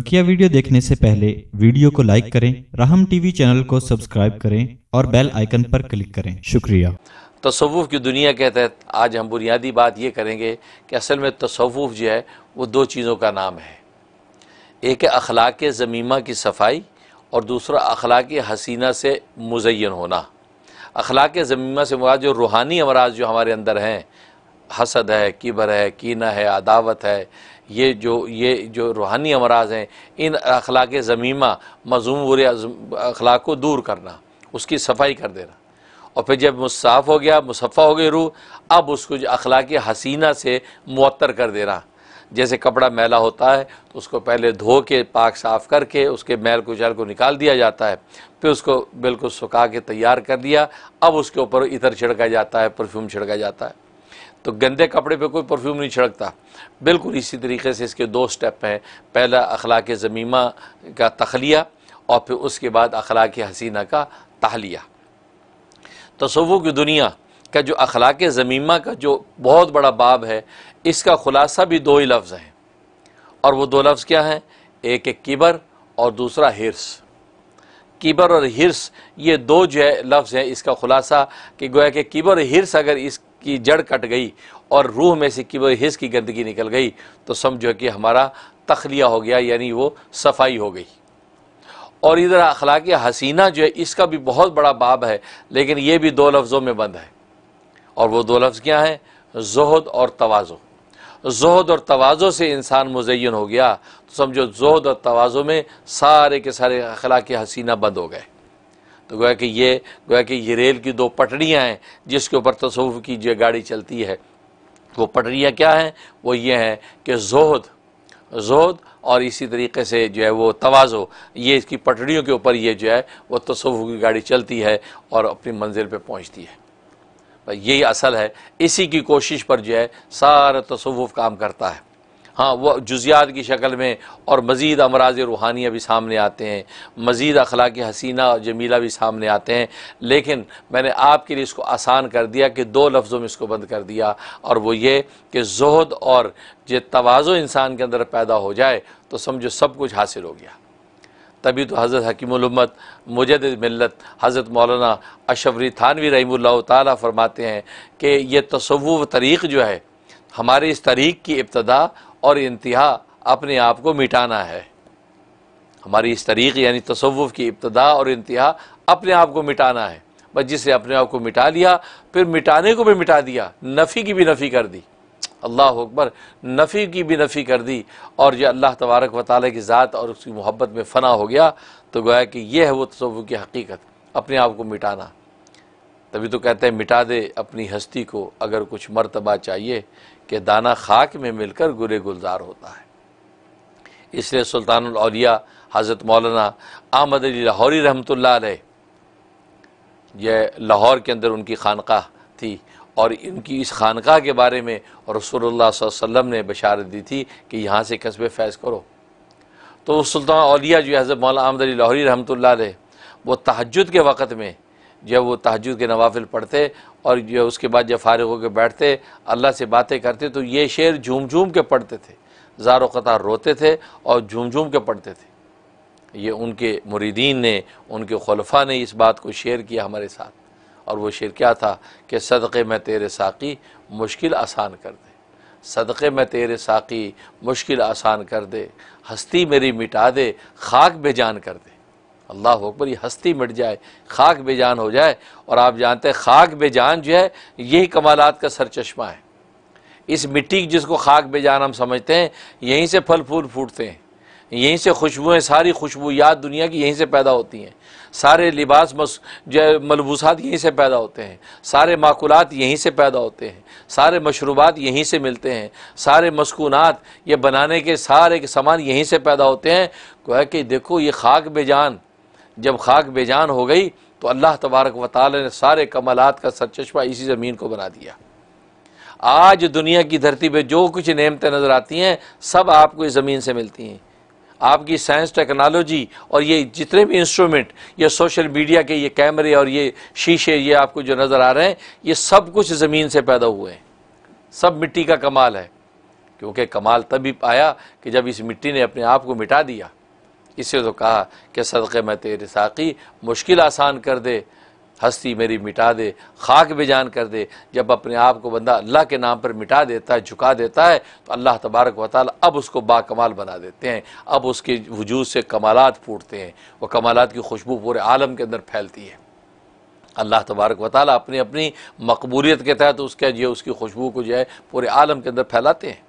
बकिया वीडियो देखने से पहले वीडियो को लाइक करें राहम टीवी चैनल को सब्सक्राइब करें और बेल आइकन पर क्लिक करें शुक्रिया तसवुफ़ की दुनिया के तहत आज हम बुनियादी बात ये करेंगे कि असल में तसवुफ़ जो है वो दो चीज़ों का नाम है एक है अखलाक ज़मीमा की सफाई और दूसरा अखलाक हसीना से मुजैन होना अखलाक ज़मीमा से मुराद जो रूहानी अमराज जो हमारे अंदर हैं हसद है किबर है कीना है अदावत है ये जो ये जो रूहानी अमराज हैं इन अखलाक ज़मीमा मजूम बुरे अखलाक को दूर करना उसकी सफाई कर देना और फिर जब मुसाफ़ हो गया मुसफ़ा हो गई रूह अब उसको अखलाक हसीना से मअतर कर देना जैसे कपड़ा मैला होता है तो उसको पहले धो के पाक साफ़ करके उसके मैल कुचैल को निकाल दिया जाता है फिर उसको बिल्कुल सुखा के तैयार कर दिया अब उसके ऊपर इतर छिड़का जाता है परफ्यूम छिड़का जाता है तो गंदे कपड़े पे कोई परफ्यूम नहीं छिड़कता बिल्कुल इसी तरीके से इसके दो स्टेप हैं पहला अखलाक ज़मीमा का तखलिया और फिर उसके बाद अखलाक हसीना का तहलिया तसवु की दुनिया का जो अखलाक ज़मीमा का जो बहुत बड़ा बाब है इसका ख़ुलासा भी दो ही लफ्ज़ हैं और वह दो लफ्ज़ क्या हैं एक एक किबर और दूसरा हिरस कीबर और हिरस ये दो जो है लफ्ज़ हैं इसका ख़ुलासा कि गोया कि किबर और हिरस अगर इस की जड़ कट गई और रूह में से किब हिस की गंदगी निकल गई तो समझो कि हमारा तखलिया हो गया यानी वो सफाई हो गई और इधर अखलाक हसीना जो है इसका भी बहुत बड़ा बाब है लेकिन ये भी दो लफ्ज़ों में बंद है और वो दो लफ्ज़ क्या हैं जहद और तोज़ो जहद और तोज़ो से इंसान मुजैन हो गया तो समझो जहद और तोज़ो में सारे के सारे अखलाक हसीना बंद हो गए तो गोया कि ये गोया कि ये रेल की दो पटरियाँ हैं जिसके ऊपर तसवुफ़ की जो गाड़ी चलती है वो पटरियाँ क्या हैं वो ये हैं कि जोहद जोहद और इसी तरीके से जो है वो तोज़ो ये इसकी पटरियों के ऊपर ये जो है वो तसवुफ़ की गाड़ी चलती है और अपनी मंजिल पर पहुँचती है यही असल है इसी की कोशिश पर जो है सारा तसवुफ़ काम करता है हाँ वह जुजियात की शक्ल में और मज़ीद अमराज रूहानिया भी सामने आते हैं मज़ीद अखलाक हसीना और जमीला भी सामने आते हैं लेकिन मैंने आपके लिए इसको आसान कर दिया कि दो लफ्ज़ों में इसको बंद कर दिया और वो ये कि जहद और ये तोज़ो इंसान के अंदर पैदा हो जाए तो समझो सब कुछ हासिल हो गया तभी तो हज़रत हकीमत मुजद मिलत हज़रत मौलाना अशफरी थानवी रही तरमाते हैं कि यह तसव तरीक़ जो है हमारे इस तरीक़ की इब्तदा और इंतहा अपने आप को मिटाना है हमारी इस तरीक़ यानी तसवुफ़ की इब्तदा और इंतहा अपने आप को मिटाना है बस जिसे अपने आप को मिटा लिया फिर मिटाने को भी मिटा दिया नफ़ी की भी नफ़ी कर दी अल्लाह अकबर नफ़ी की भी नफ़ी कर दी और जो अल्लाह तबारक व ताल की ज़ात और उसकी मोहब्बत में फ़ना हो गया तो गोया कि यह है वो तसवुफ़ की हकीकत अपने आप को मिटाना तभी तो कहते हैं मिटा दे अपनी हस्ती को अगर कुछ मर्तबा चाहिए कि दाना खाक में मिलकर गुरे गुलजार होता है इसलिए सुल्तानौलिया हज़रत मौलाना अहमद अली लाहौरी रहमत यह लाहौर के अंदर उनकी खानका थी और इनकी इस खानका के बारे में रसोल्ला वसम ने बशारत दी थी कि यहाँ से कस्बे फैज़ करो तो सुल्तान अलिया जो हज़रत मौलाना अहमद अली लाहौरी रहमत वो तहजद के वक़्त में जब वो तहजद के नवाफिल पढ़ते और जो उसके बाद जब फारग होकर बैठते अल्लाह से बातें करते तो ये शेर झूम झूम के पढ़ते थे जारो क़तार रोते थे और झूम झूम के पढ़ते थे ये उनके मुरीदीन ने उनके खलफा ने इस बात को शेयर किया हमारे साथ और वो शेर क्या था कि सदक़े में तेरे साकी मुश्किल आसान कर दे सदक़े में तेरे साकी मुश्किल आसान कर दे हस्ती मेरी मिटा दे खाक बेजान कर दे अल्लाह अकबर ये हस्ती मिट जाए खाक बेजान हो जाए और आप जानते हैं खाक बेजान जो है यही कमालत का सरचश्मा है इस मिट्टी जिसको खाक बेजान हम समझते हैं यहीं से फल फूल फूटते हैं यहीं से खुशबुएँ सारी खुशबूयात दुनिया की यहीं से पैदा होती हैं सारे लिबास मस जो मलबूसात यहीं से पैदा होते हैं सारे माकूलत यहीं से पैदा होते हैं सारे मशरूबात यहीं से मिलते हैं सारे मस्कूनात ये बनाने के सारे के सामान यहीं से पैदा होते हैं कह कि देखो ये खाक बेजान जब खाक बेजान हो गई तो अल्लाह तबारक व ताल ने सारे कमलात का सरचश्मा इसी ज़मीन को बना दिया आज दुनिया की धरती पे जो कुछ नियमतें नज़र आती हैं सब आपको इस ज़मीन से मिलती हैं आपकी साइंस टेक्नोलॉजी और ये जितने भी इंस्ट्रूमेंट ये सोशल मीडिया के ये कैमरे और ये शीशे ये आपको जो नज़र आ रहे हैं ये सब कुछ ज़मीन से पैदा हुए हैं सब मिट्टी का कमाल है क्योंकि कमाल तभी आया कि जब इस मिट्टी ने अपने आप को मिटा दिया इसे तो कहा कि सदक़े में तेरे साकी मुश्किल आसान कर दे हस्ती मेरी मिटा दे खाक बेजान कर दे जब अपने आप को बंदा अल्लाह के नाम पर मिटा देता है झुका देता है तो अल्लाह तबारक व ताल अब उसको बाकमाल बना देते हैं अब उसके वजूद से कमालत फूटते हैं वह कमालत की खुशबू पूरे आलम के अंदर फैलती है अल्लाह तबारक व ताल अपनी अपनी मकबूलीत के तहत उसके जो उसकी खुशबू को जो है पूरे आलम के अंदर फैलाते हैं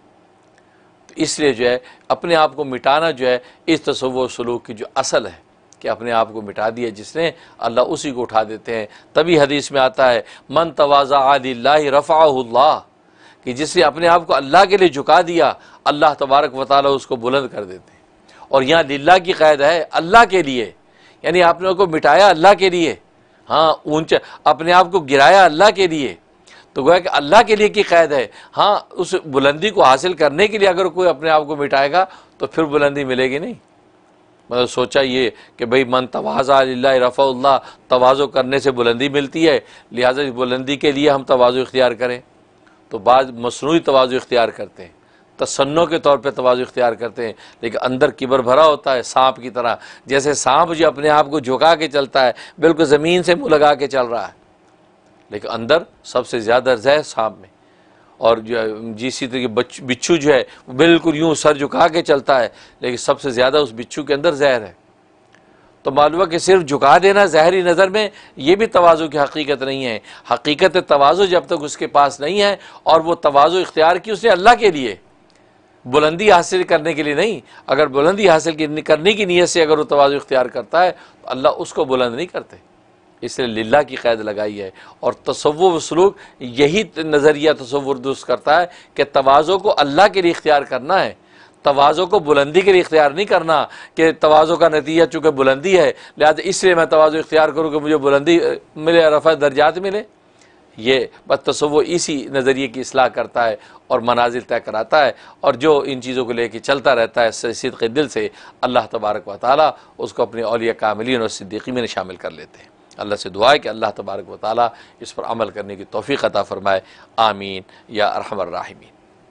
तो इसलिए जो है अपने आप को मिटाना जो है इस तस्व सलूक की जो असल है कि अपने आप को मिटा दिया जिसने अल्लाह उसी को उठा देते हैं तभी हदीस में आता है मन तवाज़ा आदिल्ला रफ़ा कि जिसने अपने आप को अल्लाह के लिए झुका दिया अल्लाह तबारक व उसको बुलंद कर देते हैं और यहाँ लीला की कायद है अल्लाह के लिए यानी आपने को मिटाया अल्लाह के लिए हाँ ऊंचा अपने आप को गिराया अल्लाह के लिए तो गोया कि अल्लाह के लिए की कैद है हाँ उस बुलंदी को हासिल करने के लिए अगर कोई अपने आप को मिटाएगा तो फिर बुलंदी मिलेगी नहीं मतलब सोचा ये कि भाई मन तोज़ा रफ़ा तोज़ो करने से बुलंदी मिलती है लिहाजा इस बुलंदी के लिए हम तोज़ो इख्तियार करें तो बाद मसनू तोज़ो इख्तियार करते हैं तसन्नों के तौर पर तोज़ो इख्तियार करते हैं लेकिन अंदर किबर भरा होता है सांप की तरह जैसे सांप जो अपने आप को झुका के चलता है बिल्कुल ज़मीन से मुँह लगा के चल रहा है लेकिन अंदर सबसे ज़्यादा जहर सांप में और जो जिसी तरह तो बिच्छू जो है वो बिल्कुल यूँ सर झुका के चलता है लेकिन सबसे ज़्यादा उस बिच्छू के अंदर जहर है तो मालूम है कि सिर्फ झुका देना जहरी नज़र में ये भी तोज़ो की हकीकत नहीं है हकीकत तोज़ो जब तक उसके पास नहीं है और वह तोज़ो इख्तियार की उसने अल्लाह के लिए बुलंदी हासिल करने के लिए नहीं अगर बुलंदी हासिल करने की नीयत से अगर वो तोज़ो इख्तियार करता है तो अल्लाह उसको बुलंद नहीं करते इसलिए लीला की कैद लगाई है और तसव सलूक यही नज़रिया तस्वुर दुरुस्त करता है कि तोज़ों को अल्लाह के लिए इख्तियार करना है तोज़ों को बुलंदी के लिए इख्तियार नहीं करना कि तोज़ों का नतीजा चूँकि बुलंदी है लिहाजा इसलिए मैं तोज़ो इख्तियार करूँ कि मुझे बुलंदी मिले रफ़ा दर्जात मिले ये बस बदतसव इसी नज़रिए की असलाह करता है और मनाजिल तय कराता है और जो इन चीज़ों को लेकर चलता रहता है सिद्ध दिल से अल्लाह तबारक व ताली उसको अपने अलिया कामिलीन और सिद्दीकी में शामिल कर लेते हैं अल्लाह से दुआ है कि अल्लाह तबारक वाली इस पर अमल करने की तोफ़ी अता फ़रमाए आमीन या अरहमर राहमीन